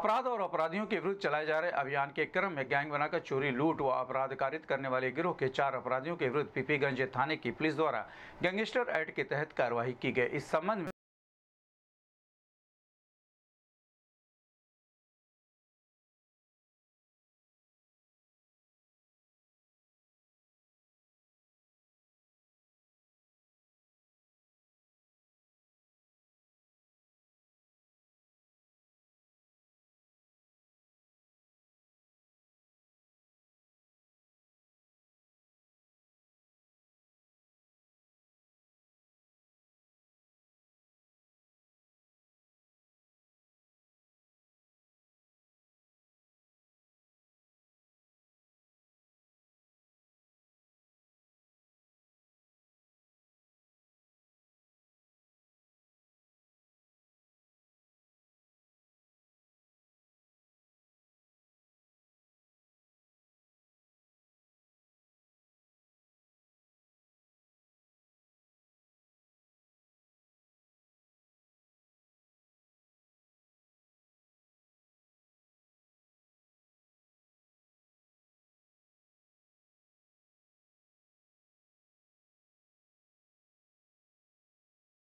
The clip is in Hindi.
अपराध और अपराधियों के विरुद्ध चलाए जा रहे अभियान के क्रम में गैंग बनाकर चोरी लूट व अपराध कारित करने वाले गिरोह के चार अपराधियों के विरुद्ध पीपीगंज थाने की पुलिस द्वारा गैंगस्टर एक्ट के तहत कार्रवाई की गई इस संबंध में